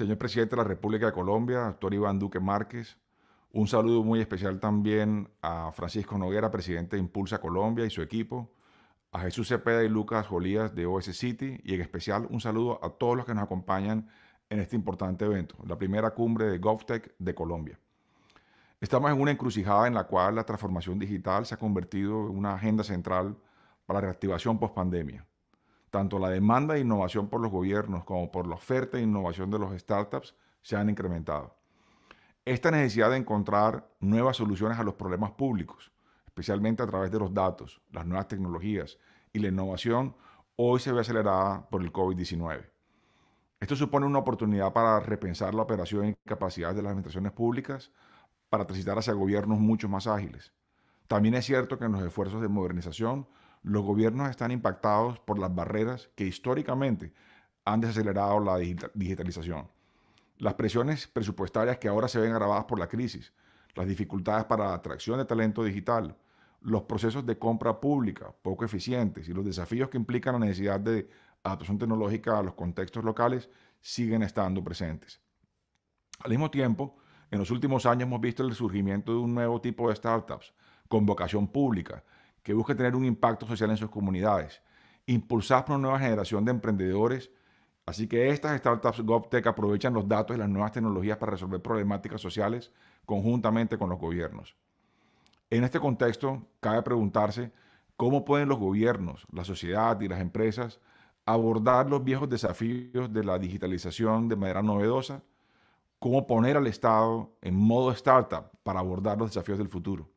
señor presidente de la República de Colombia, doctor Iván Duque Márquez. Un saludo muy especial también a Francisco Noguera, presidente de Impulsa Colombia y su equipo, a Jesús Cepeda y Lucas Jolías de OS y en especial un saludo a todos los que nos acompañan en este importante evento, la primera cumbre de GovTech de Colombia. Estamos en una encrucijada en la cual la transformación digital se ha convertido en una agenda central para la reactivación post-pandemia tanto la demanda de innovación por los gobiernos como por la oferta de innovación de los startups se han incrementado. Esta necesidad de encontrar nuevas soluciones a los problemas públicos, especialmente a través de los datos, las nuevas tecnologías y la innovación, hoy se ve acelerada por el COVID-19. Esto supone una oportunidad para repensar la operación y capacidad de las administraciones públicas para transitar hacia gobiernos mucho más ágiles. También es cierto que en los esfuerzos de modernización los gobiernos están impactados por las barreras que históricamente han desacelerado la digitalización. Las presiones presupuestarias que ahora se ven agravadas por la crisis, las dificultades para la atracción de talento digital, los procesos de compra pública poco eficientes y los desafíos que implican la necesidad de adaptación tecnológica a los contextos locales siguen estando presentes. Al mismo tiempo, en los últimos años hemos visto el surgimiento de un nuevo tipo de startups con vocación pública, que busca tener un impacto social en sus comunidades, impulsadas por una nueva generación de emprendedores. Así que estas startups GovTech aprovechan los datos y las nuevas tecnologías para resolver problemáticas sociales conjuntamente con los gobiernos. En este contexto, cabe preguntarse cómo pueden los gobiernos, la sociedad y las empresas abordar los viejos desafíos de la digitalización de manera novedosa, cómo poner al Estado en modo startup para abordar los desafíos del futuro.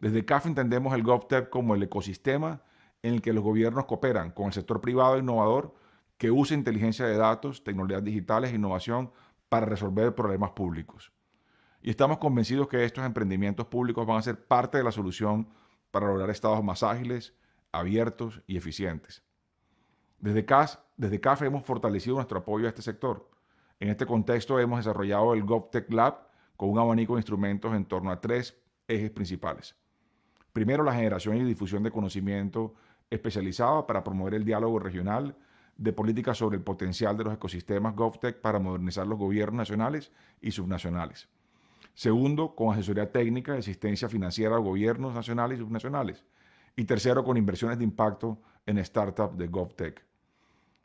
Desde CAF entendemos el GovTech como el ecosistema en el que los gobiernos cooperan con el sector privado innovador que usa inteligencia de datos, tecnologías digitales e innovación para resolver problemas públicos. Y estamos convencidos que estos emprendimientos públicos van a ser parte de la solución para lograr estados más ágiles, abiertos y eficientes. Desde CAF, desde CAF hemos fortalecido nuestro apoyo a este sector. En este contexto hemos desarrollado el GovTech Lab con un abanico de instrumentos en torno a tres ejes principales. Primero, la generación y difusión de conocimiento especializado para promover el diálogo regional de políticas sobre el potencial de los ecosistemas GovTech para modernizar los gobiernos nacionales y subnacionales. Segundo, con asesoría técnica, y asistencia financiera a gobiernos nacionales y subnacionales. Y tercero, con inversiones de impacto en startups de GovTech.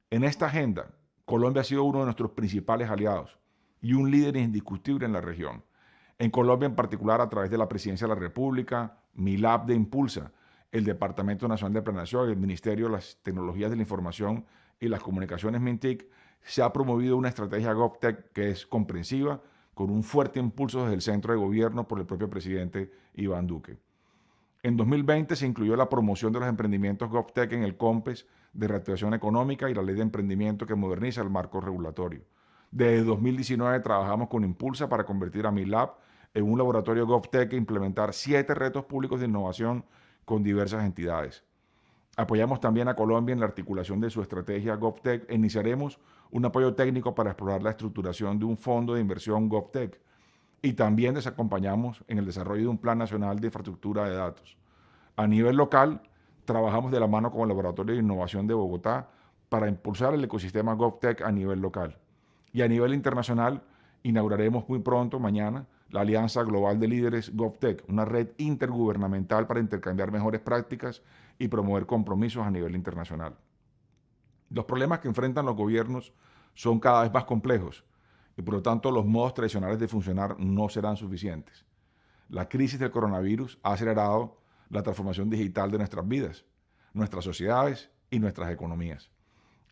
En esta agenda, Colombia ha sido uno de nuestros principales aliados y un líder indiscutible en la región. En Colombia en particular, a través de la Presidencia de la República, MILAB de Impulsa, el Departamento Nacional de Planación, el Ministerio de las Tecnologías de la Información y las Comunicaciones MINTIC, se ha promovido una estrategia GovTech que es comprensiva, con un fuerte impulso desde el centro de gobierno por el propio presidente Iván Duque. En 2020 se incluyó la promoción de los emprendimientos GovTech en el COMPES de reactivación económica y la ley de emprendimiento que moderniza el marco regulatorio. Desde 2019 trabajamos con Impulsa para convertir a MILAB en un laboratorio GovTech e implementar siete retos públicos de innovación con diversas entidades. Apoyamos también a Colombia en la articulación de su estrategia GovTech e iniciaremos un apoyo técnico para explorar la estructuración de un fondo de inversión GovTech y también les acompañamos en el desarrollo de un plan nacional de infraestructura de datos. A nivel local, trabajamos de la mano con el Laboratorio de Innovación de Bogotá para impulsar el ecosistema GovTech a nivel local. Y a nivel internacional, inauguraremos muy pronto, mañana, la Alianza Global de Líderes GovTech, una red intergubernamental para intercambiar mejores prácticas y promover compromisos a nivel internacional. Los problemas que enfrentan los gobiernos son cada vez más complejos y por lo tanto los modos tradicionales de funcionar no serán suficientes. La crisis del coronavirus ha acelerado la transformación digital de nuestras vidas, nuestras sociedades y nuestras economías.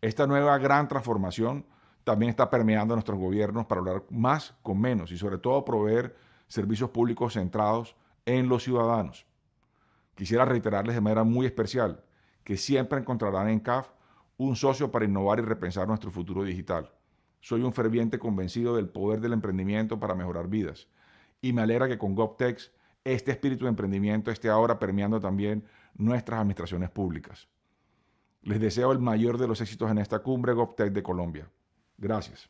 Esta nueva gran transformación también está permeando a nuestros gobiernos para hablar más con menos y sobre todo proveer servicios públicos centrados en los ciudadanos. Quisiera reiterarles de manera muy especial que siempre encontrarán en CAF un socio para innovar y repensar nuestro futuro digital. Soy un ferviente convencido del poder del emprendimiento para mejorar vidas y me alegra que con GovTech este espíritu de emprendimiento esté ahora permeando también nuestras administraciones públicas. Les deseo el mayor de los éxitos en esta cumbre GovTech de Colombia. Gracias.